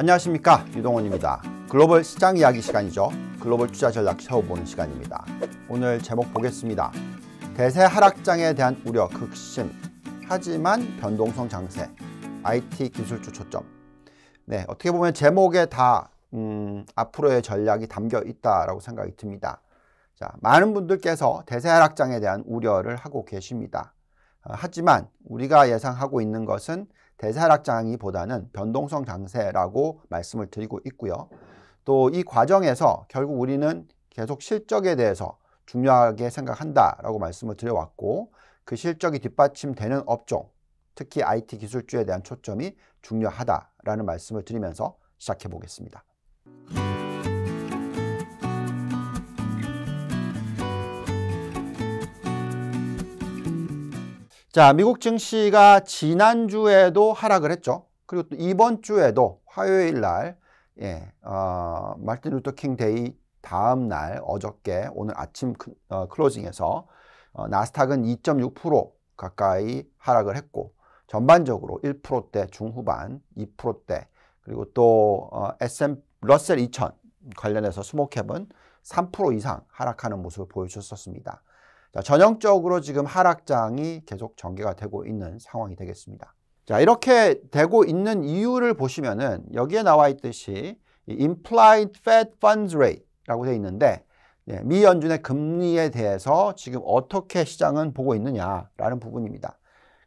안녕하십니까 유동원입니다 글로벌 시장 이야기 시간이죠 글로벌 투자 전략 세워보는 시간입니다 오늘 제목 보겠습니다 대세 하락장에 대한 우려 극심 하지만 변동성 장세 IT 기술주 초점 네 어떻게 보면 제목에 다 음, 앞으로의 전략이 담겨 있다라고 생각이 듭니다 자, 많은 분들께서 대세 하락장에 대한 우려를 하고 계십니다 어, 하지만 우리가 예상하고 있는 것은 대사락장이보다는 변동성 강세라고 말씀을 드리고 있고요. 또 이 과정에서 결국 우리는 계속 실적에 대해서 중요하게 생각한다라고 말씀을 드려왔고 그 실적이 뒷받침되는 업종, 특히 IT 기술주에 대한 초점이 중요하다라는 말씀을 드리면서 시작해 보겠습니다. 자, 미국 증시가 지난주에도 하락을 했죠. 그리고 또 이번 주에도 화요일 날, 예, 어, 마틴 루터 킹 데이 다음 날 어저께 오늘 아침 크, 어, 클로징에서 어, 나스닥은 2.6% 가까이 하락을 했고 전반적으로 1%대 중후반, 2%대 그리고 또 어, SM 러셀 2000 관련해서 스모캡은 3% 이상 하락하는 모습을 보여주셨습니다. 자, 전형적으로 지금 하락장이 계속 전개가 되고 있는 상황이 되겠습니다. 자, 이렇게 되고 있는 이유를 보시면은 여기에 나와 있듯이 implied Fed funds rate라고 되어 있는데 네, 미 연준의 금리에 대해서 지금 어떻게 시장은 보고 있느냐라는 부분입니다.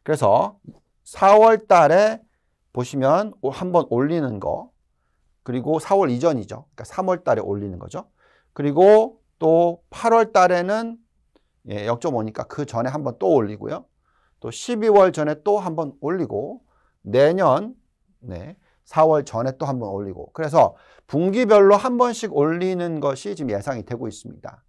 그래서 4월 달에 보시면 한 번 올리는 거 그리고 4월 이전이죠. 그러니까 3월 달에 올리는 거죠. 그리고 또 8월 달에는 예, 역점 오니까 그 전에 한번 또 올리고요. 또 12월 전에 또 한번 올리고 내년 네, 4월 전에 또 한번 올리고 그래서 분기별로 한 번씩 올리는 것이 지금 예상이 되고 있습니다.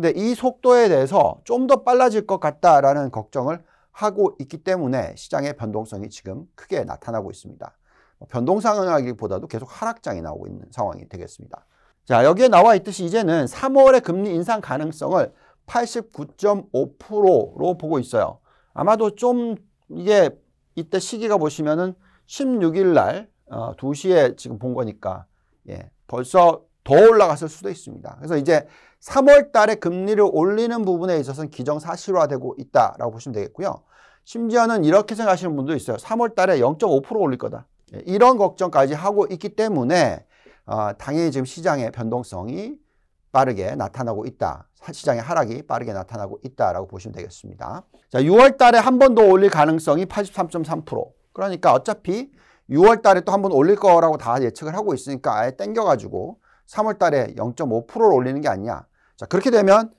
근데 이 속도에 대해서 좀 더 빨라질 것 같다라는 걱정을 하고 있기 때문에 시장의 변동성이 지금 크게 나타나고 있습니다. 뭐 변동상황이기보다도 계속 하락장이 나오고 있는 상황이 되겠습니다. 자, 여기에 나와 있듯이 이제는 3월의 금리 인상 가능성을 89.5%로 보고 있어요. 아마도 좀 이게 이때 시기가 보시면은 16일 날 어, 2시에 지금 본 거니까 예, 벌써 더 올라갔을 수도 있습니다. 그래서 이제 3월 달에 금리를 올리는 부분에 있어서는 기정사실화되고 있다라고 보시면 되겠고요. 심지어는 이렇게 생각하시는 분도 있어요. 3월 달에 0.5% 올릴 거다. 예, 이런 걱정까지 하고 있기 때문에 어, 당연히 지금 시장의 변동성이 빠르게 나타나고 있다. 시장의 하락이 빠르게 나타나고 있다라고 보시면 되겠습니다. 자, 6월 달에 한 번 더 올릴 가능성이 83.3%. 그러니까 어차피 6월 달에 또 한 번 올릴 거라고 다 예측을 하고 있으니까 아예 땡겨 가지고 3월 달에 0.5%를 올리는 게 아니냐. 자, 그렇게 되면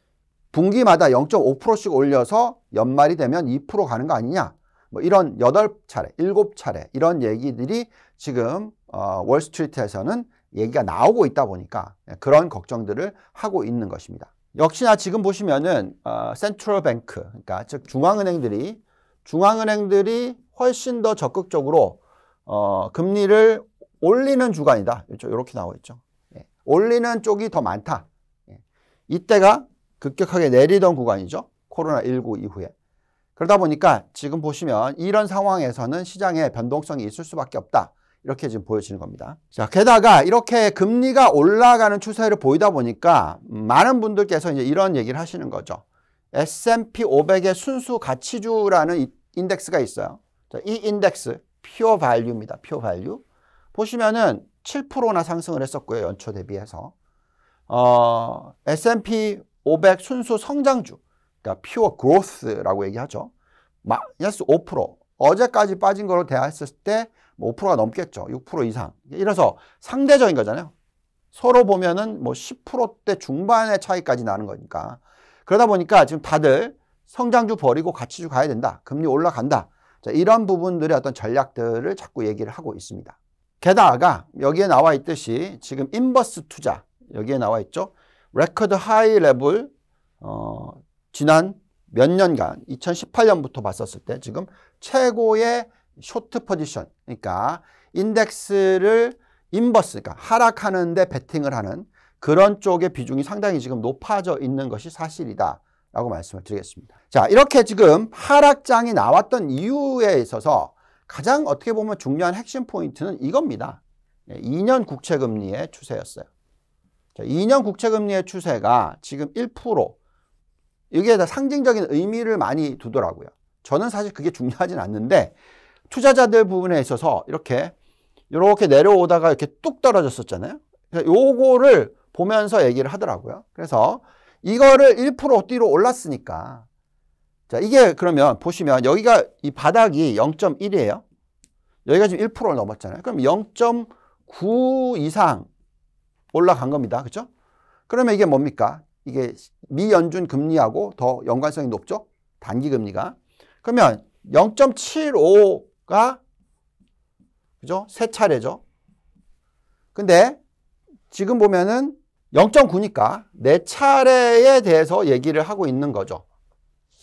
분기마다 0.5%씩 올려서 연말이 되면 2% 가는 거 아니냐. 뭐 이런 8차례, 7차례 이런 얘기들이 지금 어, 월스트리트에서는 얘기가 나오고 있다 보니까 그런 걱정들을 하고 있는 것입니다. 역시나 지금 보시면은 센트럴 어, 뱅크, 그러니까 즉 중앙은행들이 중앙은행들이 훨씬 더 적극적으로 어, 금리를 올리는 주간이다. 이렇게 나와 있죠. 예. 올리는 쪽이 더 많다. 예. 이때가 급격하게 내리던 구간이죠. 코로나19 이후에. 그러다 보니까 지금 보시면 이런 상황에서는 시장에 변동성이 있을 수밖에 없다. 이렇게 지금 보여지는 겁니다. 자, 게다가 이렇게 금리가 올라가는 추세를 보이다 보니까 많은 분들께서 이제 이런 얘기를 하시는 거죠. S&P 500의 순수 가치주라는 인덱스가 있어요. 자, 이 인덱스, 퓨어 발류입니다. 퓨어 발류. 보시면은 7%나 상승을 했었고요. 연초 대비해서. 어, S&P 500 순수 성장주, 그러니까 퓨어 그로스라고 얘기하죠. 마이너스 5%. 어제까지 빠진 거로 대했을 때뭐 5%가 넘겠죠. 6% 이상. 이래서 상대적인 거잖아요. 서로 보면은 뭐 10%대 중반의 차이까지 나는 거니까. 그러다 보니까 지금 다들 성장주 버리고 가치주 가야 된다. 금리 올라간다. 자, 이런 부분들의 어떤 전략들을 자꾸 얘기를 하고 있습니다. 게다가 여기에 나와 있듯이 지금 인버스 투자 여기에 나와 있죠. 레코드 하이 레벨 어, 지난 몇 년간 2018년부터 봤었을 때 지금 최고의 쇼트 포지션 그러니까 인덱스를 인버스 그러니까 하락하는데 베팅을 하는 그런 쪽의 비중이 상당히 지금 높아져 있는 것이 사실이다 라고 말씀을 드리겠습니다 자 이렇게 지금 하락장이 나왔던 이유에 있어서 가장 어떻게 보면 중요한 핵심 포인트는 이겁니다 2년 예, 국채금리의 추세였어요 자, 2년 국채금리의 추세가 지금 1% 이게 다 상징적인 의미를 많이 두더라고요 저는 사실 그게 중요하진 않는데 투자자들 부분에 있어서 이렇게 이렇게 내려오다가 이렇게 뚝 떨어졌었잖아요. 그래서 요거를 보면서 얘기를 하더라고요. 그래서 이거를 1% 뛰로 올랐으니까 자 이게 그러면 보시면 여기가 이 바닥이 0.1이에요. 여기가 지금 1%를 넘었잖아요. 그럼 0.9 이상 올라간 겁니다. 그렇죠? 그러면 이게 뭡니까? 이게 미연준 금리하고 더 연관성이 높죠? 단기 금리가. 그러면 0.75가 그죠? 세 차례죠. 근데 지금 보면은 0.9니까 네 차례에 대해서 얘기를 하고 있는 거죠.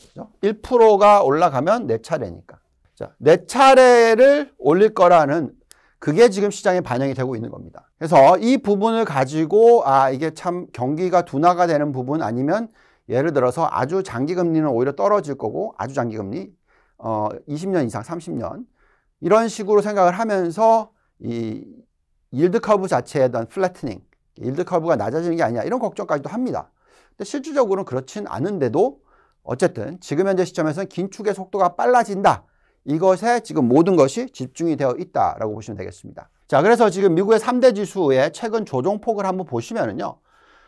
그죠? 1%가 올라가면 네 차례니까. 자, 네 차례를 올릴 거라는 그게 지금 시장에 반영이 되고 있는 겁니다. 그래서 이 부분을 가지고 아 이게 참 경기가 둔화가 되는 부분 아니면 예를 들어서 아주 장기 금리는 오히려 떨어질 거고 아주 장기 금리 어 20년 이상 30년 이런 식으로 생각을 하면서 이 일드 커브 자체에 대한 플래트닝, 일드 커브가 낮아지는 게 아니냐 이런 걱정까지도 합니다. 근데 실질적으로는 그렇진 않은데도 어쨌든 지금 현재 시점에서는 긴축의 속도가 빨라진다. 이것에 지금 모든 것이 집중이 되어 있다라고 보시면 되겠습니다. 자, 그래서 지금 미국의 3대 지수의 최근 조정폭을 한번 보시면은요.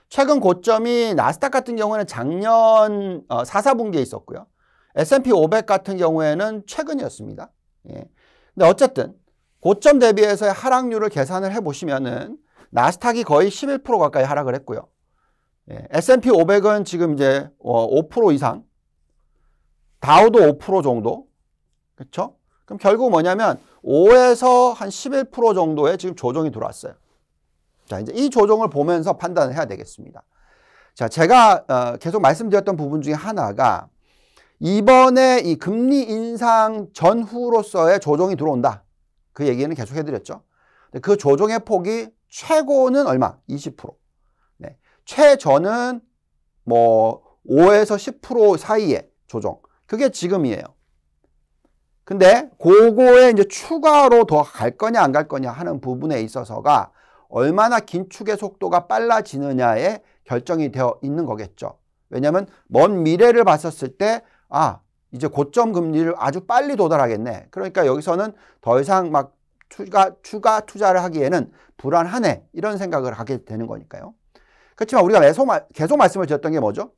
최근 고점이 나스닥 같은 경우에는 작년 4, 어, 4분기에 있었고요. S&P 500 같은 경우에는 최근이었습니다. 예. 근데 어쨌든 고점 대비해서의 하락률을 계산을 해보시면은 나스닥이 거의 11% 가까이 하락을 했고요. 예, S&P 500은 지금 이제 5% 어, 이상, 다우도 5% 정도, 그렇죠? 그럼 결국 뭐냐면 5에서 한 11% 정도의 지금 조정이 들어왔어요. 자, 이제 이 조정을 보면서 판단을 해야 되겠습니다. 자, 제가 어, 계속 말씀드렸던 부분 중에 하나가 이번에 이 금리 인상 전후로서의 조정이 들어온다. 그 얘기는 계속 해드렸죠. 그 조정의 폭이 최고는 얼마? 20%. 네. 최저는 뭐 5에서 10% 사이에 조정. 그게 지금이에요. 근데 그거에 이제 추가로 더 갈 거냐 안 갈 거냐 하는 부분에 있어서가 얼마나 긴축의 속도가 빨라지느냐에 결정이 되어 있는 거겠죠. 왜냐하면 먼 미래를 봤었을 때아 이제 고점 금리를 아주 빨리 도달하겠네. 그러니까 여기서는 더 이상 막 추가, 추가 투자를 하기에는 불안하네. 이런 생각을 하게 되는 거니까요. 그렇지만 우리가 계속 말씀을 드렸던 게 뭐죠?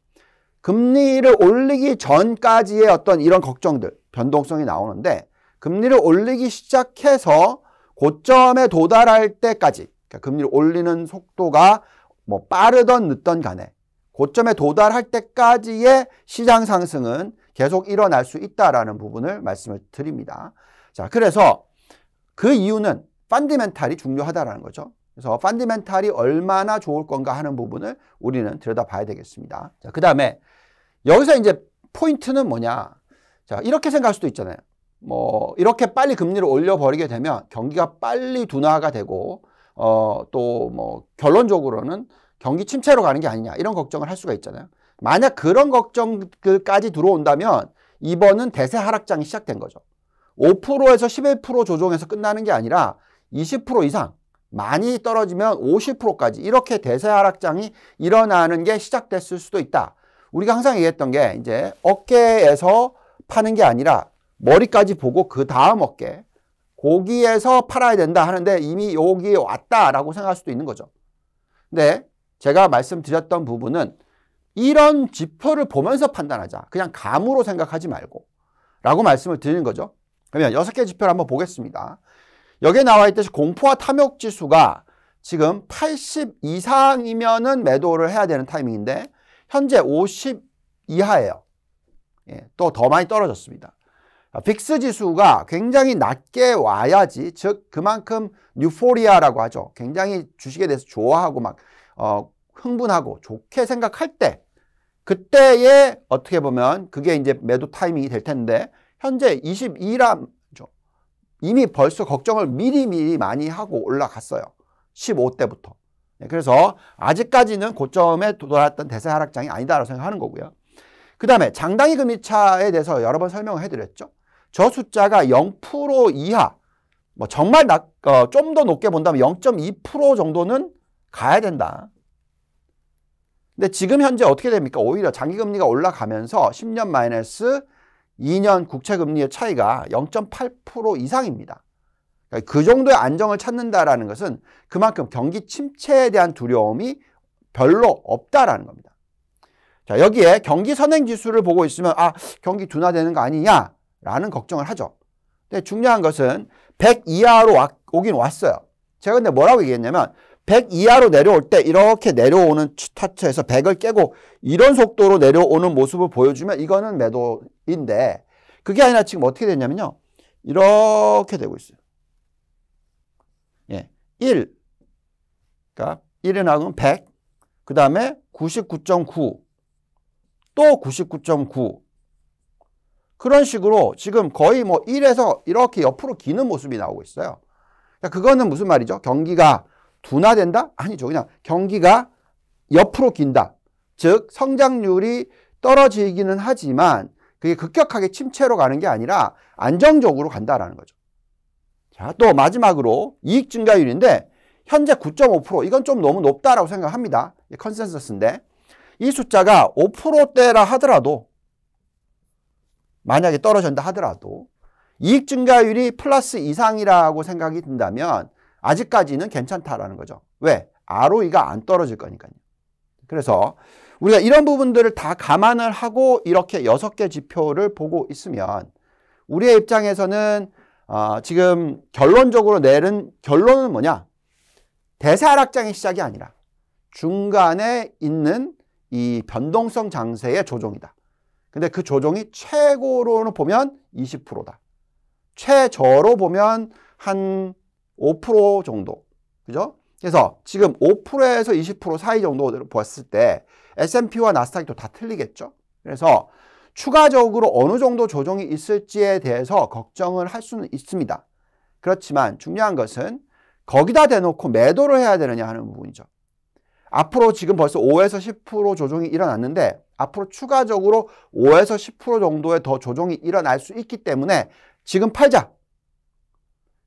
금리를 올리기 전까지의 어떤 이런 걱정들, 변동성이 나오는데 금리를 올리기 시작해서 고점에 도달할 때까지 그러니까 금리를 올리는 속도가 뭐 빠르던 늦던 간에 고점에 도달할 때까지의 시장 상승은 계속 일어날 수 있다라는 부분을 말씀을 드립니다. 자, 그래서 그 이유는 펀디멘탈이 중요하다라는 거죠. 그래서 펀디멘탈이 얼마나 좋을 건가 하는 부분을 우리는 들여다봐야 되겠습니다. 자, 그다음에 여기서 이제 포인트는 뭐냐? 자, 이렇게 생각할 수도 있잖아요. 뭐 이렇게 빨리 금리를 올려 버리게 되면 경기가 빨리 둔화가 되고 어 또 뭐 결론적으로는 경기 침체로 가는 게 아니냐 이런 걱정을 할 수가 있잖아요. 만약 그런 걱정까지 들어온다면 이번은 대세 하락장이 시작된 거죠. 5%에서 11% 조정해서 끝나는 게 아니라 20% 이상 많이 떨어지면 50%까지 이렇게 대세 하락장이 일어나는 게 시작됐을 수도 있다. 우리가 항상 얘기했던 게 이제 어깨에서 파는 게 아니라 머리까지 보고 그 다음 어깨 고기에서 팔아야 된다 하는데 이미 여기에 왔다라고 생각할 수도 있는 거죠. 근데 제가 말씀드렸던 부분은 이런 지표를 보면서 판단하자. 그냥 감으로 생각하지 말고. 라고 말씀을 드리는 거죠. 그러면 여섯 개 지표를 한번 보겠습니다. 여기에 나와 있듯이 공포와 탐욕 지수가 지금 80 이상이면은 매도를 해야 되는 타이밍인데 현재 50 이하예요. 예, 또 더 많이 떨어졌습니다. 빅스 지수가 굉장히 낮게 와야지 즉 그만큼 뉴포리아라고 하죠. 굉장히 주식에 대해서 좋아하고 막 어, 흥분하고 좋게 생각할 때 그때에 어떻게 보면 그게 이제 매도 타이밍이 될 텐데 현재 22라 이미 벌써 걱정을 미리미리 많이 하고 올라갔어요. 15대부터. 그래서 아직까지는 고점에 도달했던 대세 하락장이 아니다라고 생각하는 거고요. 그 다음에 장당기 금리차에 대해서 여러 번 설명을 해드렸죠. 저 숫자가 0% 이하, 뭐 정말 어, 좀 더 높게 본다면 0.2% 정도는 가야 된다. 근데 지금 현재 어떻게 됩니까? 오히려 장기금리가 올라가면서 10년 마이너스 2년 국채금리의 차이가 0.8% 이상입니다. 그러니까 그 정도의 안정을 찾는다라는 것은 그만큼 경기 침체에 대한 두려움이 별로 없다라는 겁니다. 자, 여기에 경기 선행 지수를 보고 있으면 아, 경기 둔화되는 거 아니냐라는 걱정을 하죠. 근데 중요한 것은 100 이하로 와, 오긴 왔어요. 제가 근데 뭐라고 얘기했냐면 100 이하로 내려올 때 이렇게 내려오는 차트에서 100을 깨고 이런 속도로 내려오는 모습을 보여주면 이거는 매도인데 그게 아니라 지금 어떻게 됐냐면요. 이렇게 되고 있어요. 예. 1. 그러니까 1은 나고면 100. 그 다음에 99.9. 또 99.9. 그런 식으로 지금 거의 뭐 1에서 이렇게 옆으로 기는 모습이 나오고 있어요. 그러니까 그거는 무슨 말이죠? 경기가 둔화된다? 아니죠. 그냥 경기가 옆으로 긴다. 즉 성장률이 떨어지기는 하지만 그게 급격하게 침체로 가는 게 아니라 안정적으로 간다라는 거죠. 자, 또 마지막으로 이익 증가율인데 현재 9.5% 이건 좀 너무 높다라고 생각합니다. 컨센서스인데 이 숫자가 5%대라 하더라도 만약에 떨어진다 하더라도 이익 증가율이 플러스 이상이라고 생각이 든다면 아직까지는 괜찮다라는 거죠. 왜? ROE가 안 떨어질 거니까요. 그래서 우리가 이런 부분들을 다 감안을 하고 이렇게 여섯 개 지표를 보고 있으면 우리의 입장에서는 어, 지금 결론적으로 내린 결론은 뭐냐? 대사락장의 시작이 아니라 중간에 있는 이 변동성 장세의 조종이다. 근데 그 조종이 최고로는 보면 20%다. 최저로 보면 한5% 정도. 그죠? 그래서 지금 5%에서 20% 사이 정도보았을때 S&P와 나스닥이 또 다 틀리겠죠? 그래서 추가적으로 어느 정도 조정이 있을지에 대해서 걱정을 할 수는 있습니다. 그렇지만 중요한 것은 거기다 대놓고 매도를 해야 되느냐 하는 부분이죠. 앞으로 지금 벌써 5에서 10% 조정이 일어났는데 앞으로 추가적으로 5에서 10% 정도의 더 조정이 일어날 수 있기 때문에 지금 팔자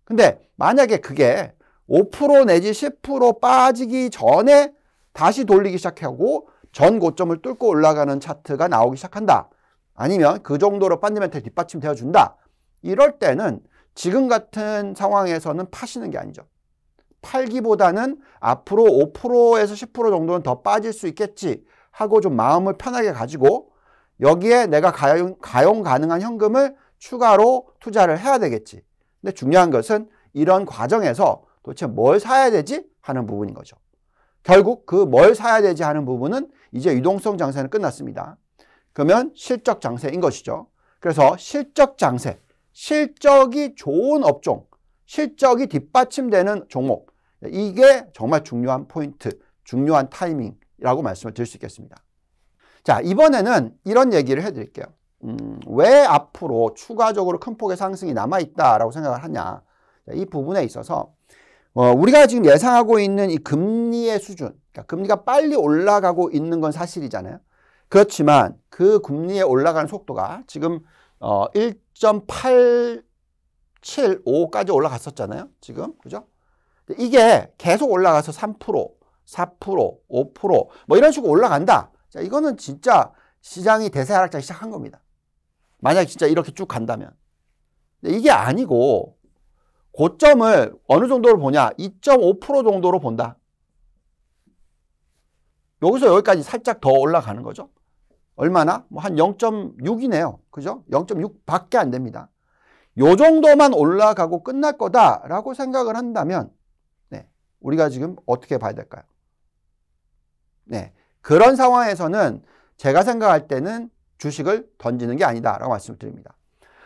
근데 만약에 그게 5% 내지 10% 빠지기 전에 다시 돌리기 시작하고 전 고점을 뚫고 올라가는 차트가 나오기 시작한다. 아니면 그 정도로 펀드멘탈 뒷받침 되어준다. 이럴 때는 지금 같은 상황에서는 파시는 게 아니죠. 팔기보다는 앞으로 5%에서 10% 정도는 더 빠질 수 있겠지 하고 좀 마음을 편하게 가지고 여기에 내가 가용, 가용 가능한 현금을 추가로 투자를 해야 되겠지. 근데 중요한 것은 이런 과정에서 도대체 뭘 사야 되지 하는 부분인 거죠. 결국 그 뭘 사야 되지 하는 부분은 이제 유동성 장세는 끝났습니다. 그러면 실적 장세인 것이죠. 그래서 실적 장세, 실적이 좋은 업종, 실적이 뒷받침되는 종목 이게 정말 중요한 포인트, 중요한 타이밍이라고 말씀을 드릴 수 있겠습니다. 자 이번에는 이런 얘기를 해드릴게요. 음, 왜 앞으로 추가적으로 큰 폭의 상승이 남아있다라고 생각을 하냐. 이 부분에 있어서 어, 우리가 지금 예상하고 있는 이 금리의 수준, 그러니까 금리가 빨리 올라가고 있는 건 사실이잖아요. 그렇지만 그 금리에 올라가는 속도가 지금 1.875까지 어, 올라갔었잖아요. 지금 그죠? 이게 계속 올라가서 3%, 4%, 5%뭐 이런 식으로 올라간다. 이거는 진짜 시장이 대세 하락장 시작한 겁니다. 만약 진짜 이렇게 쭉 간다면. 이게 아니고 고점을 어느 정도로 보냐? 2.5% 정도로 본다. 여기서 여기까지 살짝 더 올라가는 거죠. 얼마나? 뭐 한 0.6이네요. 그죠? 0.6밖에 안 됩니다. 요 정도만 올라가고 끝날 거다라고 생각을 한다면 네, 우리가 지금 어떻게 봐야 될까요? 네, 그런 상황에서는 제가 생각할 때는 주식을 던지는 게 아니다라고 말씀을 드립니다.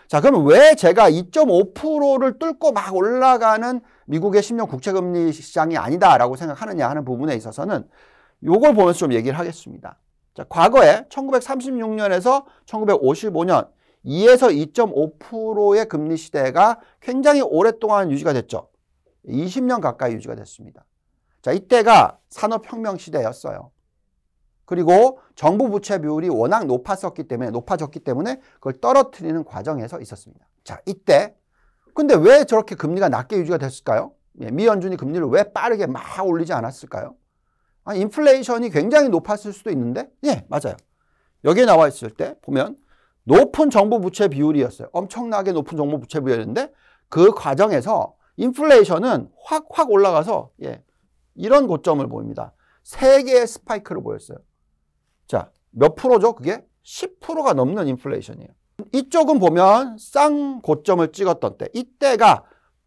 자, 그럼 왜 제가 2.5%를 뚫고 막 올라가는 미국의 10년 국채 금리 시장이 아니다라고 생각하느냐 하는 부분에 있어서는 요걸 보면서 좀 얘기를 하겠습니다. 자, 과거에 1936년에서 1955년 2에서 2.5%의 금리 시대가 굉장히 오랫동안 유지가 됐죠. 20년 가까이 유지가 됐습니다. 자, 이때가 산업혁명 시대였어요. 그리고 정부 부채 비율이 워낙 높았었기 때문에 높아졌기 때문에 그걸 떨어뜨리는 과정에서 있었습니다. 자, 이때 근데 왜 저렇게 금리가 낮게 유지가 됐을까요? 예, 미연준이 금리를 왜 빠르게 막 올리지 않았을까요? 아, 인플레이션이 굉장히 높았을 수도 있는데 예, 맞아요. 여기에 나와 있을 때 보면 높은 정부 부채 비율이었어요. 엄청나게 높은 정부 부채 비율이었는데 그 과정에서 인플레이션은 확확 올라가서 예, 이런 고점을 보입니다. 세 개의 스파이크를 보였어요. 자, 몇 프로죠? 그게 10%가 넘는 인플레이션이에요. 이쪽은 보면 쌍 고점을 찍었던 때, 이때가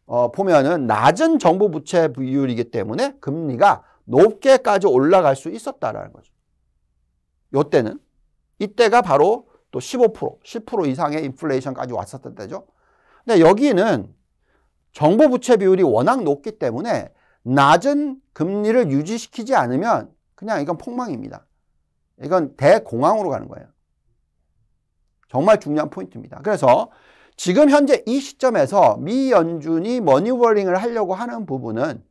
어, 보면은 낮은 정부 부채 비율이기 때문에 금리가 높게까지 올라갈 수 있었다라는 거죠. 요때는 이때가 바로 또 15%, 10% 이상의 인플레이션까지 왔었던 때죠. 근데 여기는 정부 부채 비율이 워낙 높기 때문에 낮은 금리를 유지시키지 않으면 그냥 이건 폭망입니다. 이건 대공황으로 가는 거예요. 정말 중요한 포인트입니다. 그래서 지금 현재 이 시점에서 미 연준이 머니워링을 하려고 하는 부분은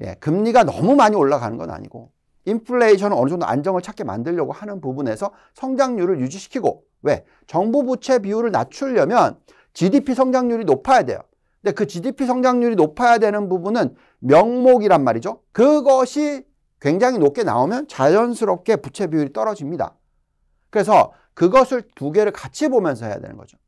예, 금리가 너무 많이 올라가는 건 아니고 인플레이션을 어느 정도 안정을 찾게 만들려고 하는 부분에서 성장률을 유지시키고 왜? 정부 부채 비율을 낮추려면 GDP 성장률이 높아야 돼요. 근데 그 GDP 성장률이 높아야 되는 부분은 명목이란 말이죠. 그것이 굉장히 높게 나오면 자연스럽게 부채 비율이 떨어집니다. 그래서 그것을 두 개를 같이 보면서 해야 되는 거죠.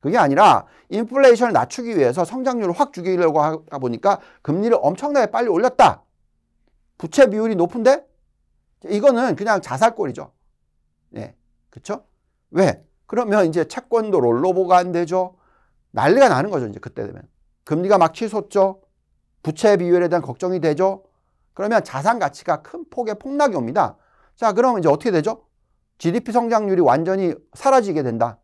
그게 아니라 인플레이션을 낮추기 위해서 성장률을 확 죽이려고 하다 보니까 금리를 엄청나게 빨리 올렸다. 부채 비율이 높은데 이거는 그냥 자살골이죠. 네. 그렇죠? 왜? 그러면 이제 채권도 롤러보가 안 되죠. 난리가 나는 거죠. 이제 그때 되면. 금리가 막 치솟죠. 부채 비율에 대한 걱정이 되죠. 그러면 자산 가치가 큰 폭의 폭락이 옵니다. 자, 그럼 이제 어떻게 되죠? GDP 성장률이 완전히 사라지게 된다.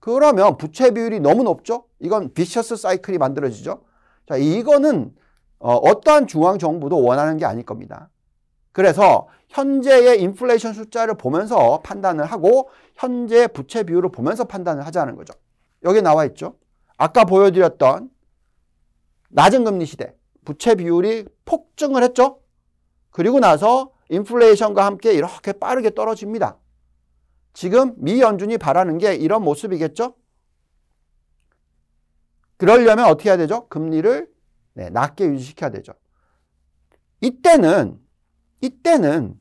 그러면 부채 비율이 너무 높죠? 이건 비셔스 사이클이 만들어지죠. 자, 이거는 어, 떠한 중앙 정부도 원하는 게 아닐 겁니다. 그래서 현재의 인플레이션 숫자를 보면서 판단을 하고 현재 부채 비율을 보면서 판단을 하자는 거죠. 여기 나와 있죠. 아까 보여드렸던 낮은 금리 시대 부채 비율이 폭증을 했죠. 그리고 나서 인플레이션과 함께 이렇게 빠르게 떨어집니다. 지금 미 연준이 바라는 게 이런 모습이겠죠? 그러려면 어떻게 해야 되죠? 금리를 네, 낮게 유지시켜야 되죠. 이때는 이때는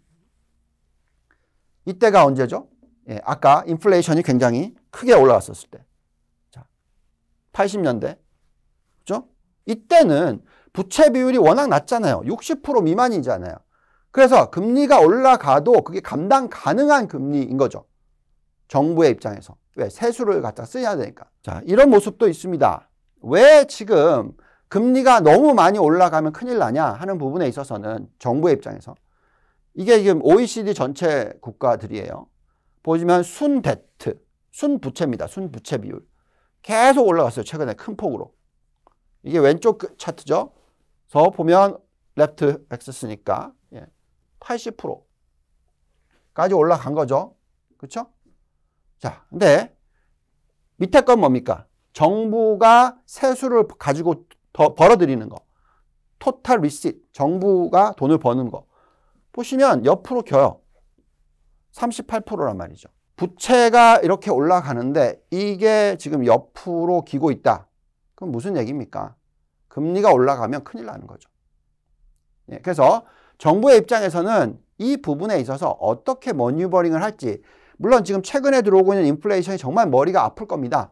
이때가 언제죠? 예, 아까 인플레이션이 굉장히 크게 올라왔었을 때. 자, 80년대. 그죠? 이때는 부채 비율이 워낙 낮잖아요. 60% 미만이잖아요. 그래서 금리가 올라가도 그게 감당 가능한 금리인 거죠. 정부의 입장에서. 왜? 세수를 갖다 쓰야 되니까. 자, 이런 모습도 있습니다. 왜 지금 금리가 너무 많이 올라가면 큰일 나냐 하는 부분에 있어서는 정부의 입장에서 이게 지금 OECD 전체 국가들이에요. 보시면 순데트, 순부채입니다. 순부채 비율. 계속 올라갔어요. 최근에 큰 폭으로. 이게 왼쪽 차트죠. 그래서 보면 레프트 엑스스니까 80%까지 올라간 거죠. 그렇죠? 자, 근데 밑에 건 뭡니까? 정부가 세수를 가지고 더 벌어들이는 거. 토탈 리시 정부가 돈을 버는 거. 보시면 옆으로 켜요. 38%란 말이죠. 부채가 이렇게 올라가는데 이게 지금 옆으로 기고 있다. 그럼 무슨 얘기입니까? 금리가 올라가면 큰일 나는 거죠. 예, 그래서 정부의 입장에서는 이 부분에 있어서 어떻게 머뉴버링을 할지 물론 지금 최근에 들어오고 있는 인플레이션이 정말 머리가 아플 겁니다.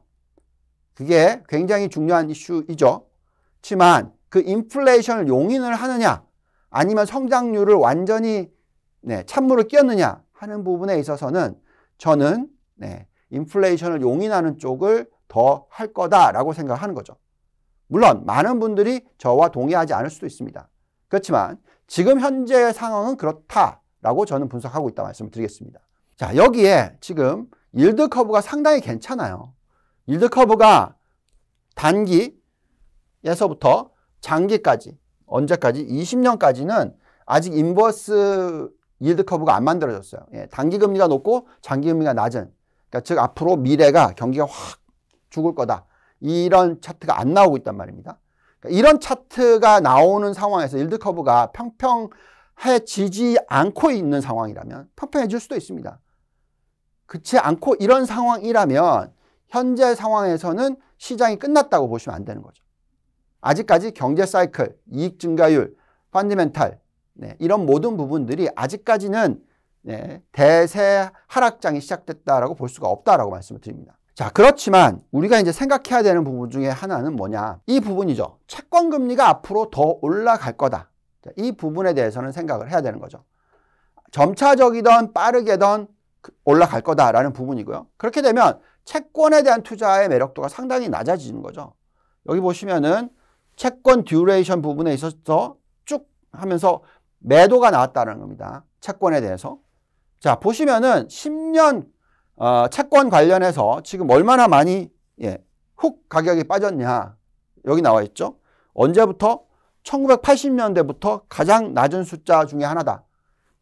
그게 굉장히 중요한 이슈이죠. 그렇지만 그 인플레이션을 용인을 하느냐 아니면 성장률을 완전히 네, 찬물을 끼얹느냐 하는 부분에 있어서는 저는 네, 인플레이션을 용인하는 쪽을 더 할 거다라고 생각하는 거죠. 물론 많은 분들이 저와 동의하지 않을 수도 있습니다. 그렇지만 지금 현재 상황은 그렇다라고 저는 분석하고 있다 말씀을 드리겠습니다. 자, 여기에 지금 일드 커브가 상당히 괜찮아요. 일드 커브가 단기에서부터 장기까지 언제까지 20년까지는 아직 인버스 일드 커브가 안 만들어졌어요. 예, 단기 금리가 높고 장기 금리가 낮은 그러니까 즉 앞으로 미래가 경기가 확 죽을 거다 이런 차트가 안 나오고 있단 말입니다. 그러니까 이런 차트가 나오는 상황에서 일드 커브가 평평해지지 않고 있는 상황이라면 평평해질 수도 있습니다. 그렇지 않고 이런 상황이라면 현재 상황에서는 시장이 끝났다고 보시면 안 되는 거죠. 아직까지 경제 사이클, 이익 증가율, 펀디멘탈 네, 이런 모든 부분들이 아직까지는 네, 대세 하락장이 시작됐다라볼 수가 없다라 말씀을 드립니다. 자, 그렇지만 우리가 이제 생각해야 되는 부분 중에 하나는 뭐냐? 이 부분이죠. 채권 금리가 앞으로 더 올라갈 거다. 자, 이 부분에 대해서는 생각을 해야 되는 거죠. 점차적이든 빠르게든 그 올라갈 거다라는 부분이고요. 그렇게 되면 채권에 대한 투자의 매력도가 상당히 낮아지는 거죠. 여기 보시면은 채권 듀레이션 부분에 있어서 쭉 하면서 매도가 나왔다는 겁니다. 채권에 대해서. 자, 보시면은 10년 어, 채권 관련해서 지금 얼마나 많이 예, 훅 가격이 빠졌냐 여기 나와 있죠. 언제부터? 1980년대부터 가장 낮은 숫자 중에 하나다.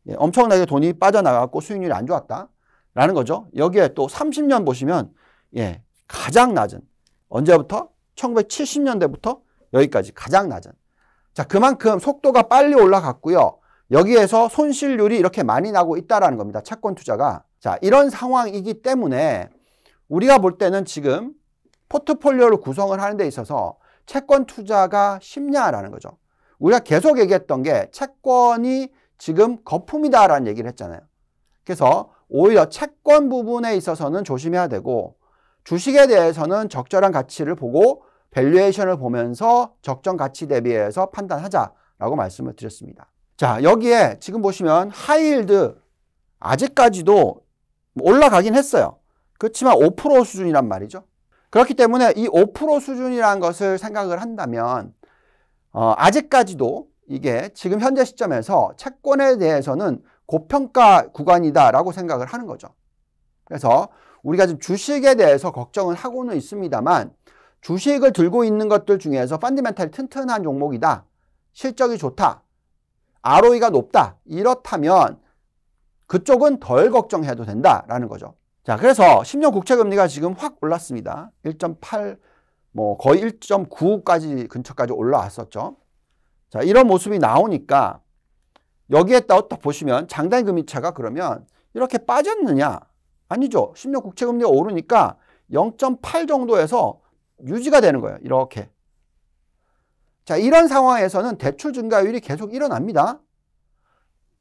예, 엄청나게 돈이 빠져나갔고 수익률이 안 좋았다. 라는 거죠. 여기에 또 30년 보시면 예, 가장 낮은 언제부터? 1970년대부터 여기까지 가장 낮은 자 그만큼 속도가 빨리 올라갔고요. 여기에서 손실률이 이렇게 많이 나고 있다라는 겁니다. 채권 투자가. 자, 이런 상황이기 때문에 우리가 볼 때는 지금 포트폴리오를 구성을 하는 데 있어서 채권 투자가 쉽냐라는 거죠. 우리가 계속 얘기했던 게 채권이 지금 거품이다라는 얘기를 했잖아요. 그래서 오히려 채권 부분에 있어서는 조심해야 되고 주식에 대해서는 적절한 가치를 보고 밸류에이션을 보면서 적정 가치 대비해서 판단하자라고 말씀을 드렸습니다. 자, 여기에 지금 보시면 하이힐드 아직까지도 올라가긴 했어요. 그렇지만 5% 수준이란 말이죠. 그렇기 때문에 이 5% 수준이라는 것을 생각을 한다면 어, 아직까지도 이게 지금 현재 시점에서 채권에 대해서는 고평가 구간이다라고 생각을 하는 거죠. 그래서 우리가 지금 주식에 대해서 걱정을 하고는 있습니다만 주식을 들고 있는 것들 중에서 펀디멘탈이 튼튼한 종목이다. 실적이 좋다. ROE가 높다. 이렇다면 그쪽은 덜 걱정해도 된다라는 거죠. 자, 그래서 10년 국채 금리가 지금 확 올랐습니다. 1.8, 뭐 거의 1.9까지 근처까지 올라왔었죠. 자, 이런 모습이 나오니까 여기에 따라 딱 보시면 장단 금리차가 그러면 이렇게 빠졌느냐? 아니죠. 10년 국채 금리가 오르니까 0.8 정도에서 유지가 되는 거예요. 이렇게 자, 이런 상황에서는 대출 증가율이 계속 일어납니다.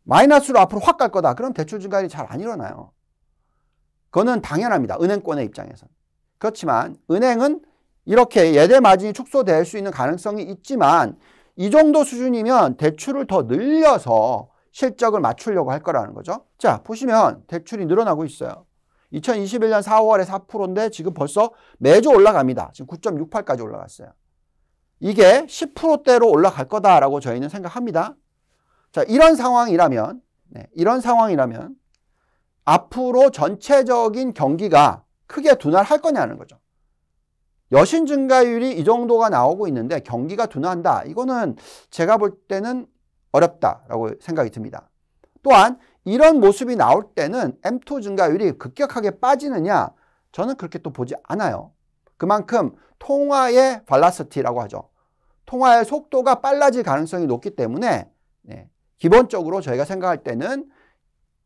마이너스로 앞으로 확 갈 거다. 그럼 대출 증가율이 잘 안 일어나요. 그거는 당연합니다. 은행권의 입장에서. 그렇지만 은행은 이렇게 예대 마진이 축소될 수 있는 가능성이 있지만 이 정도 수준이면 대출을 더 늘려서 실적을 맞추려고 할 거라는 거죠. 자, 보시면 대출이 늘어나고 있어요. 2021년 4월에 4%인데 지금 벌써 매주 올라갑니다. 지금 9.68까지 올라갔어요. 이게 10%대로 올라갈 거다라고 저희는 생각합니다. 자, 이런 상황이라면, 네, 이런 상황이라면 앞으로 전체적인 경기가 크게 둔화할 거냐는 거죠. 여신 증가율이 이 정도가 나오고 있는데 경기가 둔화한다. 이거는 제가 볼 때는 어렵다라고 생각이 듭니다. 또한 이런 모습이 나올 때는 M2 증가율이 급격하게 빠지느냐? 저는 그렇게 또 보지 않아요. 그만큼 통화의 발라스티라고 하죠. 통화의 속도가 빨라질 가능성이 높기 때문에 네, 기본적으로 저희가 생각할 때는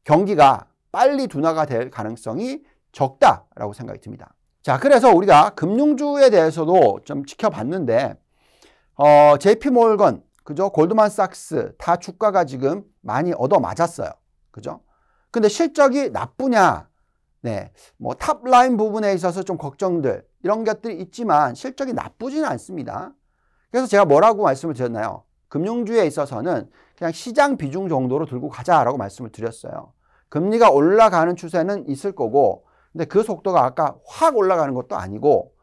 경기가 빨리 둔화가 될 가능성이 적다라고 생각이 듭니다. 자, 그래서 우리가 금융주에 대해서도 좀 지켜봤는데 어, JP 몰건, 그죠? 골드만삭스 다 주가가 지금 많이 얻어맞았어요. 그죠? 근데 실적이 나쁘냐? 네. 뭐 탑라인 부분에 있어서 좀 걱정들 이런 것들이 있지만 실적이 나쁘지는 않습니다. 그래서 제가 뭐라고 말씀을 드렸나요? 금융주에 있어서는 그냥 시장 비중 정도로 들고 가자라고 말씀을 드렸어요. 금리가 올라가는 추세는 있을 거고, 근데 그 속도가 아까 확 올라가는 것도 아니고,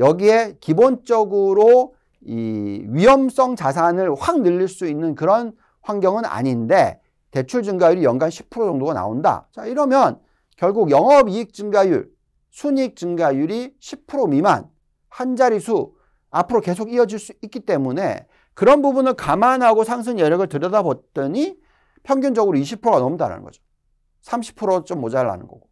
여기에 기본적으로 이 위험성 자산을 확 늘릴 수 있는 그런 환경은 아닌데, 대출 증가율이 연간 10% 정도가 나온다. 자, 이러면 결국 영업이익 증가율, 순이익 증가율이 10% 미만, 한 자리수 앞으로 계속 이어질 수 있기 때문에 그런 부분을 감안하고 상승 여력을 들여다봤더니 평균적으로 20%가 넘는다는 거죠. 30%좀 모자라는 거고.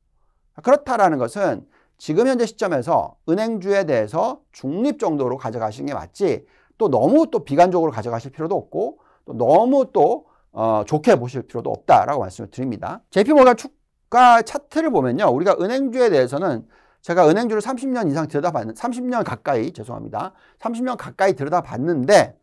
그렇다라는 것은 지금 현재 시점에서 은행주에 대해서 중립 정도로 가져가시는 게 맞지 또 너무 또 비관적으로 가져가실 필요도 없고 또 너무 또 어, 좋게 보실 필요도 없다라고 말씀을 드립니다. JP모가 축가 차트를 보면요. 우리가 은행주에 대해서는 제가 은행주를 30년 이상 들여다봤는 30년 가까이 죄송합니다. 30년 가까이 들여다봤는데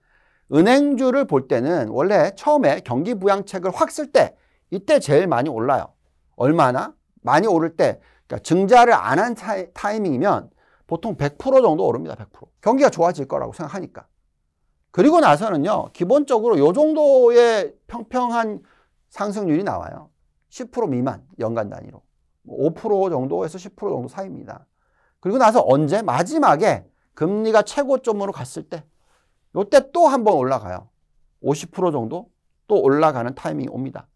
은행주를 볼 때는 원래 처음에 경기 부양책을 확 쓸 때 이때 제일 많이 올라요. 얼마나? 많이 오를 때 그러니까 증자를 안 한 타이밍이면 보통 100% 정도 오릅니다. 100%. 경기가 좋아질 거라고 생각하니까. 그리고 나서는요. 기본적으로 요 정도의 평평한 상승률이 나와요. 10% 미만 연간 단위로. 5% 정도에서 10% 정도 사이입니다. 그리고 나서 언제? 마지막에 금리가 최고점으로 갔을 때 이때 또 한번 올라가요. 50% 정도 또 올라가는 타이밍이 옵니다.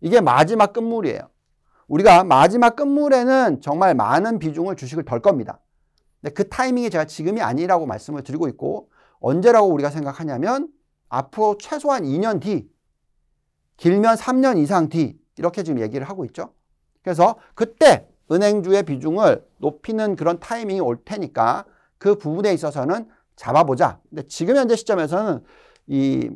이게 마지막 끝물이에요. 우리가 마지막 끝물에는 정말 많은 비중을 주식을 덜 겁니다. 근데 그 타이밍이 제가 지금이 아니라고 말씀을 드리고 있고 언제라고 우리가 생각하냐면 앞으로 최소한 2년 뒤 길면 3년 이상 뒤 이렇게 지금 얘기를 하고 있죠. 그래서 그때 은행주의 비중을 높이는 그런 타이밍이 올 테니까 그 부분에 있어서는 잡아보자. 근데 지금 현재 시점에서는 이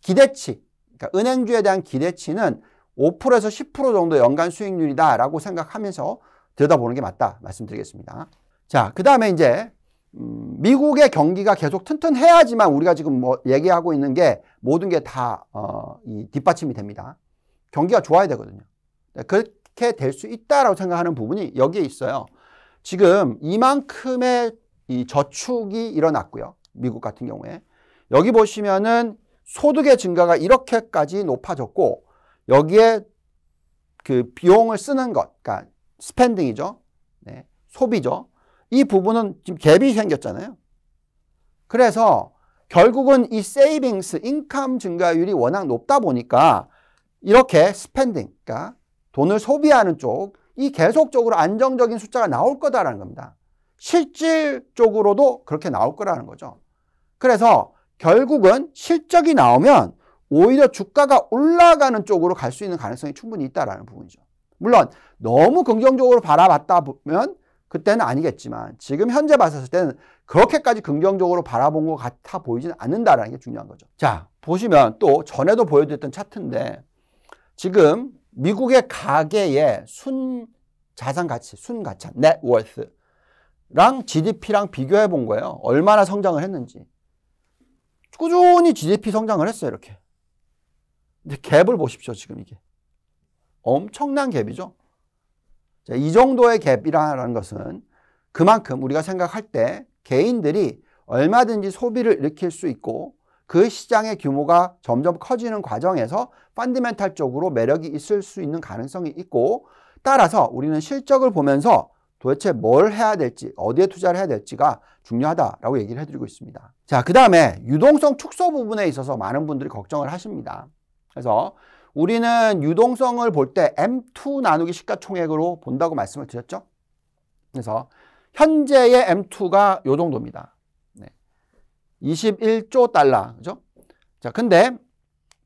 기대치, 그러니까 은행주에 대한 기대치는 5%에서 10% 정도 연간 수익률이다라고 생각하면서 들여다보는 게 맞다 말씀드리겠습니다. 자, 그 다음에 이제 음, 미국의 경기가 계속 튼튼해야지만 우리가 지금 뭐 얘기하고 있는 게 모든 게다 어, 뒷받침이 됩니다. 경기가 좋아야 되거든요. 그, 그게될수 있다라고 생각하는 부분이 여기에 있어요. 지금 이만큼의 이 저축이 일어났고요. 미국 같은 경우에. 여기 보시면은 소득의 증가가 이렇게까지 높아졌고 여기에 그 비용을 쓰는 것, 그러니까 스펜딩이죠. 네, 소비죠. 이 부분은 지금 갭이 생겼잖아요. 그래서 결국은 이 세이빙스, 인컴 증가율이 워낙 높다 보니까 이렇게 스펜딩, 그러니까 돈을 소비하는 쪽이 계속적으로 안정적인 숫자가 나올 거다라는 겁니다. 실질적으로도 그렇게 나올 거라는 거죠. 그래서 결국은 실적이 나오면 오히려 주가가 올라가는 쪽으로 갈 수 있는 가능성이 충분히 있다라는 부분이죠. 물론 너무 긍정적으로 바라봤다 보면 그때는 아니겠지만 지금 현재 봤을 때는 그렇게까지 긍정적으로 바라본 것 같아 보이진 않는다라는 게 중요한 거죠. 자, 보시면 또 전에도 보여드렸던 차트인데 지금 미국의 가계의 순 자산 가치, 순 가치, net worth랑 GDP랑 비교해 본 거예요. 얼마나 성장을 했는지. 꾸준히 GDP 성장을 했어요, 이렇게. 근데 갭을 보십시오, 지금 이게. 엄청난 갭이죠. 자, 이 정도의 갭이라는 것은 그만큼 우리가 생각할 때 개인들이 얼마든지 소비를 일으킬 수 있고 그 시장의 규모가 점점 커지는 과정에서 펀디멘탈 쪽으로 매력이 있을 수 있는 가능성이 있고 따라서 우리는 실적을 보면서 도대체 뭘 해야 될지 어디에 투자를 해야 될지가 중요하다라고 얘기를 해드리고 있습니다. 자, 그 다음에 유동성 축소 부분에 있어서 많은 분들이 걱정을 하십니다. 그래서 우리는 유동성을 볼 때 M2 나누기 시가총액으로 본다고 말씀을 드렸죠. 그래서 현재의 M2가 이 정도입니다. 21조 달러. 그죠? 자, 근데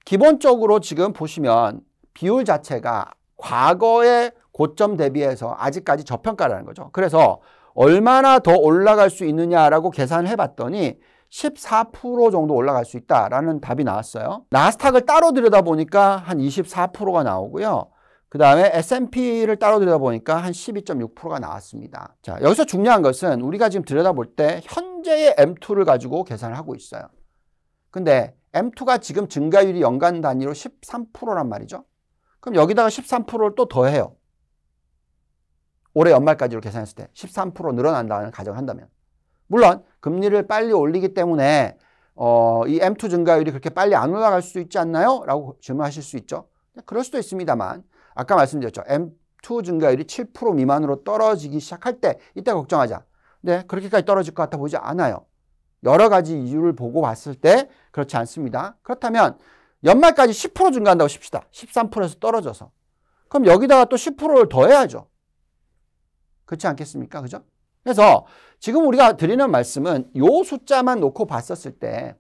기본적으로 지금 보시면 비율 자체가 과거의 고점 대비해서 아직까지 저평가라는 거죠. 그래서 얼마나 더 올라갈 수 있느냐라고 계산을 해봤더니 14% 정도 올라갈 수 있다라는 답이 나왔어요. 나스닥을 따로 들여다보니까 한 24%가 나오고요. 그 다음에 S&P를 따로 들여다보니까 한 12.6%가 나왔습니다. 자, 여기서 중요한 것은 우리가 지금 들여다볼 때 현재의 M2를 가지고 계산을 하고 있어요. 근데 M2가 지금 증가율이 연간 단위로 13%란 말이죠. 그럼 여기다가 13%를 또 더해요. 올해 연말까지로 계산했을 때 13% 늘어난다는 가정을 한다면. 물론 금리를 빨리 올리기 때문에 어, 이 M2 증가율이 그렇게 빨리 안 올라갈 수 있지 않나요? 라고 질문하실 수 있죠. 그럴 수도 있습니다만 아까 말씀드렸죠. M2 증가율이 7% 미만으로 떨어지기 시작할 때 이때 걱정하자. 네, 그렇게까지 떨어질 것 같아 보이지 않아요. 여러 가지 이유를 보고 봤을 때 그렇지 않습니다. 그렇다면 연말까지 10% 증가한다고 칩시다. 13%에서 떨어져서. 그럼 여기다가 또 10%를 더해야죠. 그렇지 않겠습니까? 그죠? 그래서 지금 우리가 드리는 말씀은 요 숫자만 놓고 봤었을 때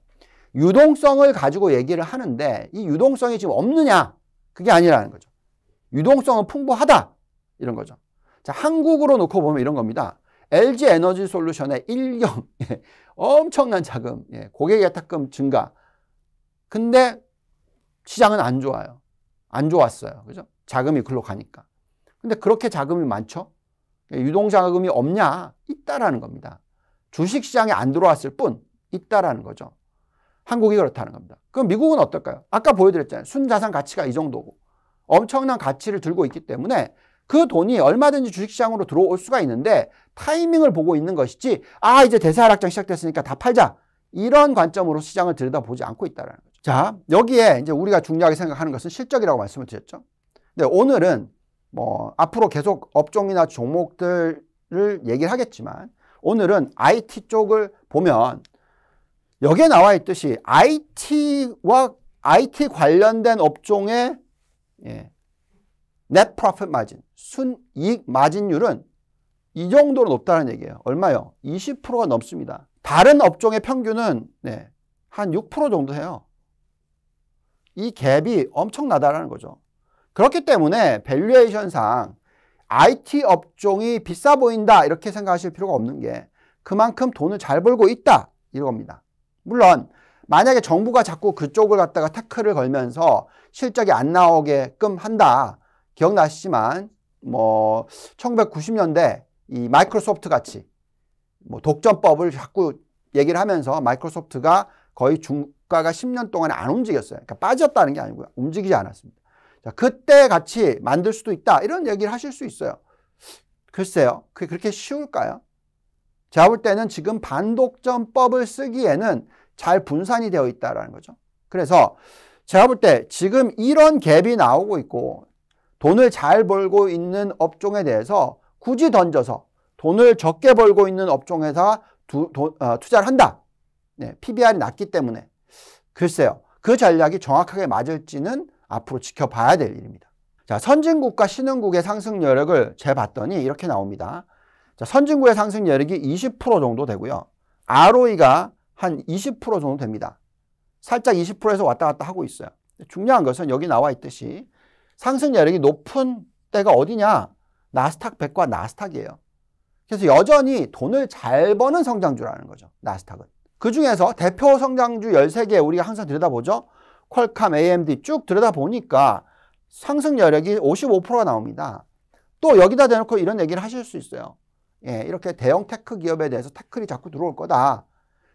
유동성을 가지고 얘기를 하는데 이 유동성이 지금 없느냐? 그게 아니라는 거죠. 유동성은 풍부하다. 이런 거죠. 자, 한국으로 놓고 보면 이런 겁니다. LG 에너지 솔루션의 1경. 예, 엄청난 자금. 예, 고객 예탁금 증가. 근데 시장은 안 좋아요. 안 좋았어요. 그죠? 자금이 글로 가니까. 근데 그렇게 자금이 많죠? 예, 유동자금이 없냐? 있다라는 겁니다. 주식시장에 안 들어왔을 뿐 있다라는 거죠. 한국이 그렇다는 겁니다. 그럼 미국은 어떨까요? 아까 보여드렸잖아요. 순자산 가치가 이 정도고. 엄청난 가치를 들고 있기 때문에 그 돈이 얼마든지 주식시장으로 들어올 수가 있는데 타이밍을 보고 있는 것이지 아 이제 대세 하락장 시작됐으니까 다 팔자 이런 관점으로 시장을 들여다보지 않고 있다는 거죠. 자 여기에 이제 우리가 중요하게 생각하는 것은 실적이라고 말씀을 드렸죠. 근데 네, 오늘은 뭐 앞으로 계속 업종이나 종목들을 얘기를 하겠지만 오늘은 IT 쪽을 보면 여기에 나와 있듯이 IT와 IT 관련된 업종의 예. net profit margin, 순이익 마진율은 이 정도로 높다는 얘기예요. 얼마요? 20%가 넘습니다. 다른 업종의 평균은 네, 한 6% 정도 해요. 이 갭이 엄청나다라는 거죠. 그렇기 때문에 밸류에이션상 IT 업종이 비싸 보인다 이렇게 생각하실 필요가 없는 게 그만큼 돈을 잘 벌고 있다 이겁니다. 물론 만약에 정부가 자꾸 그쪽을 갖다가 태클을 걸면서 실적이 안 나오게끔 한다. 기억나시지만 뭐 1990년대 이 마이크로소프트 같이 뭐 독점법을 자꾸 얘기를 하면서 마이크로소프트가 거의 중가가 10년 동안 안 움직였어요. 그러니까 빠졌다는 게 아니고요. 움직이지 않았습니다. 자, 그때 같이 만들 수도 있다. 이런 얘기를 하실 수 있어요. 글쎄요. 그게 그렇게 쉬울까요? 제가 볼 때는 지금 반독점법을 쓰기에는 잘 분산이 되어 있다는 거죠. 그래서 제가 볼 때 지금 이런 갭이 나오고 있고 돈을 잘 벌고 있는 업종에 대해서 굳이 던져서 돈을 적게 벌고 있는 업종에서 두, 도, 어, 투자를 한다. 네, PBR이 낮기 때문에 글쎄요. 그 전략이 정확하게 맞을지는 앞으로 지켜봐야 될 일입니다. 자, 선진국과 신흥국의 상승 여력을 재봤더니 이렇게 나옵니다. 자, 선진국의 상승 여력이 20% 정도 되고요. ROE가 한20% 정도 됩니다. 살짝 20%에서 왔다 갔다 하고 있어요. 중요한 것은 여기 나와 있듯이 상승 여력이 높은 때가 어디냐? 나스닥 100과 나스닥이에요. 그래서 여전히 돈을 잘 버는 성장주라는 거죠. 나스닥은. 그 중에서 대표 성장주 13개 우리가 항상 들여다보죠. 퀄컴, AMD 쭉 들여다보니까 상승 여력이 55%가 나옵니다. 또 여기다 대놓고 이런 얘기를 하실 수 있어요. 예, 이렇게 대형 테크 기업에 대해서 테크이 자꾸 들어올 거다.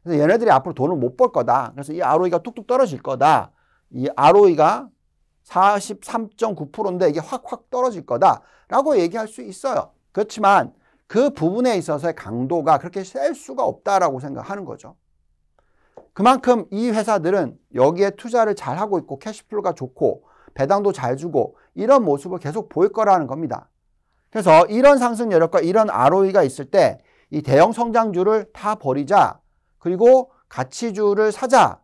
그래서 얘네들이 앞으로 돈을 못 벌 거다. 그래서 이 ROE가 뚝뚝 떨어질 거다. 이 ROE가 43.9%인데 이게 확확 떨어질 거다라고 얘기할 수 있어요. 그렇지만 그 부분에 있어서의 강도가 그렇게 셀 수가 없다라고 생각하는 거죠. 그만큼 이 회사들은 여기에 투자를 잘 하고 있고 캐시플로가 좋고 배당도 잘 주고 이런 모습을 계속 보일 거라는 겁니다. 그래서 이런 상승 여력과 이런 ROE가 있을 때 이 대형 성장주를 다 버리자 그리고 가치주를 사자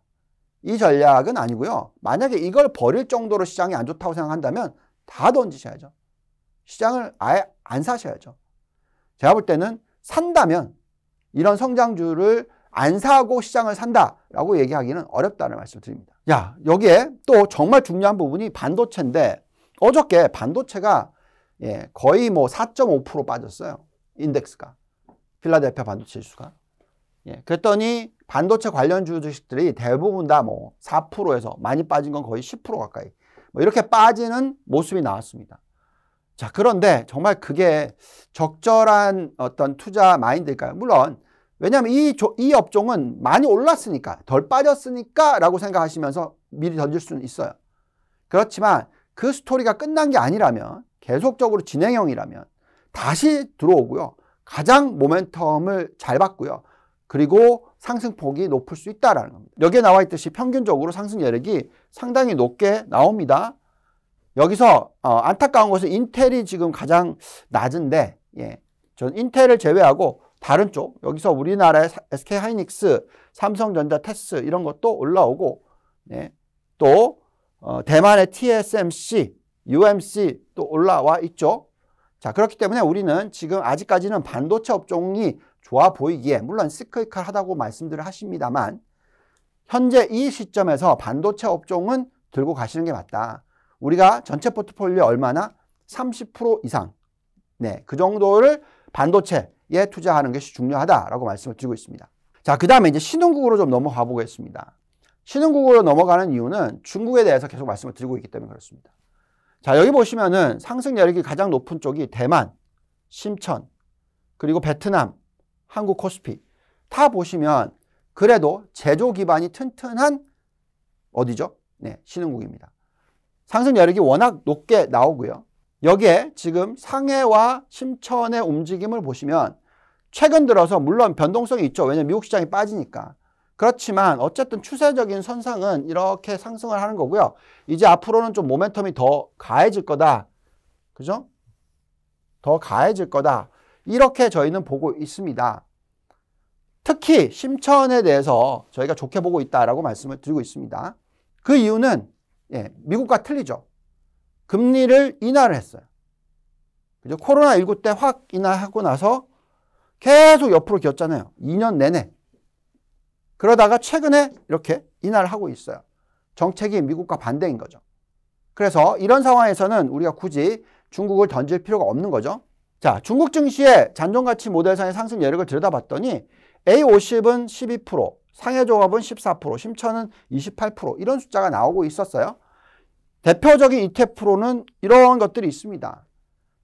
이 전략은 아니고요. 만약에 이걸 버릴 정도로 시장이 안 좋다고 생각한다면 다 던지셔야죠. 시장을 아예 안 사셔야죠. 제가 볼 때는 산다면 이런 성장주를 안 사고 시장을 산다라고 얘기하기는 어렵다는 말씀을 드립니다. 야, 여기에 또 정말 중요한 부분이 반도체인데 어저께 반도체가 예, 거의 뭐 4.5% 빠졌어요. 인덱스가. 필라델피아 반도체 지수가. 예, 그랬더니 반도체 관련 주식들이 대부분 다 뭐 4%에서 많이 빠진 건 거의 10% 가까이 뭐 이렇게 빠지는 모습이 나왔습니다. 자, 그런데 정말 그게 적절한 어떤 투자 마인드일까요? 물론 왜냐하면 이, 이 업종은 많이 올랐으니까 덜 빠졌으니까 라고 생각하시면서 미리 던질 수는 있어요. 그렇지만 그 스토리가 끝난 게 아니라면 계속적으로 진행형이라면 다시 들어오고요. 가장 모멘텀을 잘봤고요 그리고 상승폭이 높을 수 있다라는 겁니다. 여기에 나와 있듯이 평균적으로 상승 여력이 상당히 높게 나옵니다. 여기서 어, 안타까운 것은 인텔이 지금 가장 낮은데 예, 전 인텔을 제외하고 다른 쪽 여기서 우리나라의 SK 하이닉스, 삼성전자, 테스 이런 것도 올라오고 예, 또 어, 대만의 TSMC, UMC 또 올라와 있죠. 자 그렇기 때문에 우리는 지금 아직까지는 반도체 업종이 좋아 보이기에 물론 시크이칼하다고 말씀들을 하십니다만 현재 이 시점에서 반도체 업종은 들고 가시는 게 맞다. 우리가 전체 포트폴리오 얼마나 30% 이상 네, 그 정도를 반도체에 투자하는 것이 중요하다라고 말씀을 드리고 있습니다. 자, 그 다음에 이제 신흥국으로 좀 넘어가 보겠습니다. 신흥국으로 넘어가는 이유는 중국에 대해서 계속 말씀을 드리고 있기 때문에 그렇습니다. 자, 여기 보시면은 상승 여력이 가장 높은 쪽이 대만, 심천, 그리고 베트남, 한국 코스피 다 보시면 그래도 제조 기반이 튼튼한 어디죠? 네, 신흥국입니다. 상승 여력이 워낙 높게 나오고요. 여기에 지금 상해와 심천의 움직임을 보시면 최근 들어서 물론 변동성이 있죠. 왜냐면 하 미국 시장이 빠지니까. 그렇지만 어쨌든 추세적인 선상은 이렇게 상승을 하는 거고요. 이제 앞으로는 좀 모멘텀이 더 가해질 거다. 그죠? 더 가해질 거다. 이렇게 저희는 보고 있습니다. 특히 심천에 대해서 저희가 좋게 보고 있다라고 말씀을 드리고 있습니다. 그 이유는 예, 미국과 틀리죠. 금리를 인하를 했어요. 그죠? 코로나19 때 확 인하하고 나서 계속 옆으로 기었잖아요. 2년 내내. 그러다가 최근에 이렇게 인하를 하고 있어요. 정책이 미국과 반대인 거죠. 그래서 이런 상황에서는 우리가 굳이 중국을 던질 필요가 없는 거죠. 자, 중국 증시의 잔존가치 모델상의 상승 여력을 들여다봤더니 A50은 12%, 상해조합은 14%, 심천은 28% 이런 숫자가 나오고 있었어요. 대표적인 이테프로는 이런 것들이 있습니다.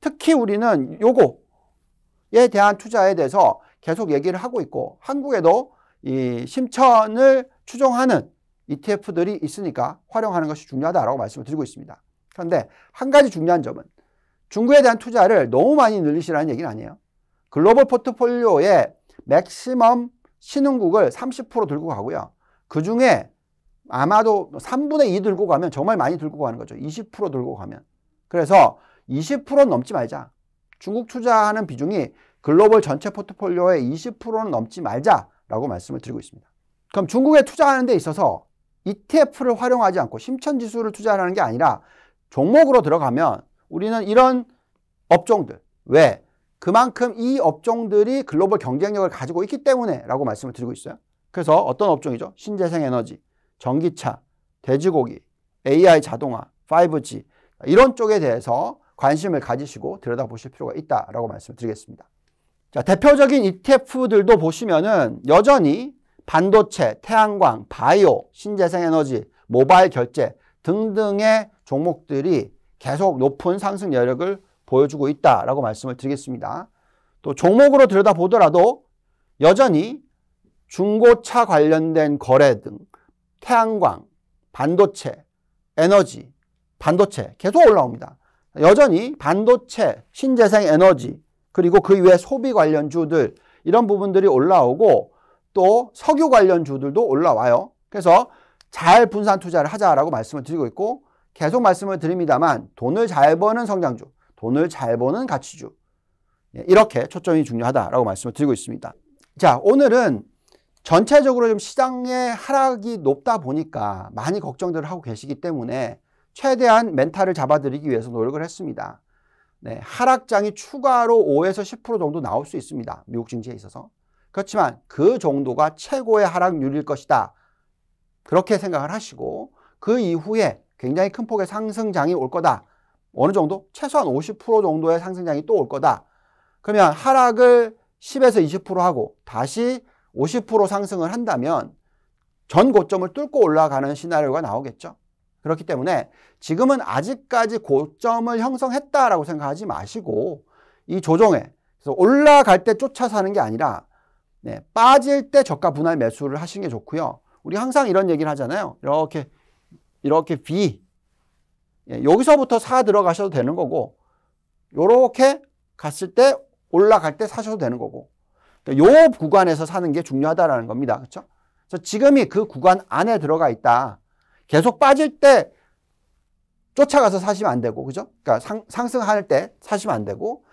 특히 우리는 요거에 대한 투자에 대해서 계속 얘기를 하고 있고 한국에도 이 심천을 추종하는 ETF들이 있으니까 활용하는 것이 중요하다라고 말씀을 드리고 있습니다. 그런데 한 가지 중요한 점은 중국에 대한 투자를 너무 많이 늘리시라는 얘기는 아니에요. 글로벌 포트폴리오의 맥시멈 신흥국을 30% 들고 가고요. 그 중에 아마도 3분의 2 들고 가면 정말 많이 들고 가는 거죠. 20% 들고 가면. 그래서 2 0 넘지 말자. 중국 투자하는 비중이 글로벌 전체 포트폴리오의 20%는 넘지 말자라고 말씀을 드리고 있습니다. 그럼 중국에 투자하는 데 있어서 ETF를 활용하지 않고 심천지수를 투자하는 게 아니라 종목으로 들어가면 우리는 이런 업종들 왜? 그만큼 이 업종들이 글로벌 경쟁력을 가지고 있기 때문에 라고 말씀을 드리고 있어요. 그래서 어떤 업종이죠? 신재생 에너지, 전기차, 돼지고기, AI 자동화, 5G 이런 쪽에 대해서 관심을 가지시고 들여다보실 필요가 있다라고 말씀드리겠습니다. 을 자, 대표적인 ETF들도 보시면은 여전히 반도체, 태양광, 바이오, 신재생 에너지, 모바일 결제 등등의 종목들이 계속 높은 상승 여력을 보여주고 있다라고 말씀을 드리겠습니다. 또 종목으로 들여다보더라도 여전히 중고차 관련된 거래 등 태양광, 반도체, 에너지, 반도체 계속 올라옵니다. 여전히 반도체, 신재생 에너지, 그리고 그 위에 소비 관련주들 이런 부분들이 올라오고 또 석유 관련주들도 올라와요. 그래서 잘 분산 투자를 하자라고 말씀을 드리고 있고 계속 말씀을 드립니다만 돈을 잘 버는 성장주, 돈을 잘 버는 가치주 예, 이렇게 초점이 중요하다라고 말씀을 드리고 있습니다. 자, 오늘은 전체적으로 좀 시장의 하락이 높다 보니까 많이 걱정들을 하고 계시기 때문에 최대한 멘탈을 잡아드리기 위해서 노력을 했습니다. 네, 하락장이 추가로 5에서 10% 정도 나올 수 있습니다. 미국 증시에 있어서. 그렇지만 그 정도가 최고의 하락률일 것이다. 그렇게 생각을 하시고 그 이후에 굉장히 큰 폭의 상승장이 올 거다. 어느 정도? 최소한 50% 정도의 상승장이 또 올 거다. 그러면 하락을 10에서 20% 하고 다시 50% 상승을 한다면 전 고점을 뚫고 올라가는 시나리오가 나오겠죠. 그렇기 때문에 지금은 아직까지 고점을 형성했다라고 생각하지 마시고 이 조정에 그래서 올라갈 때 쫓아 사는 게 아니라 네, 빠질 때 저가 분할 매수를 하시는 게 좋고요. 우리 항상 이런 얘기를 하잖아요. 이렇게 이렇게 B 예, 여기서부터 4 들어가셔도 되는 거고 이렇게 갔을 때 올라갈 때 사셔도 되는 거고 요 구간에서 사는 게중요하다는 겁니다. 그렇죠? 그래서 지금이 그 구간 안에 들어가 있다. 계속 빠질 때 쫓아가서 사시면 안 되고 그죠? 그러니까 상, 상승할 때 사시면 안 되고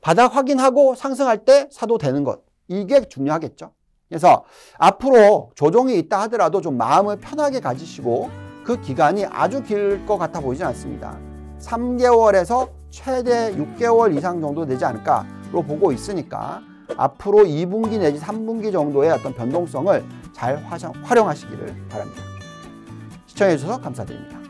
바닥 확인하고 상승할 때 사도 되는 것. 이게 중요하겠죠. 그래서 앞으로 조정이 있다 하더라도 좀 마음을 편하게 가지시고 그 기간이 아주 길 것 같아 보이지 않습니다. 3개월에서 최대 6개월 이상 정도 되지 않을까로 보고 있으니까 앞으로 2분기 내지 3분기 정도의 어떤 변동성을 잘 활용하시기를 바랍니다. 시청해주셔서 감사드립니다.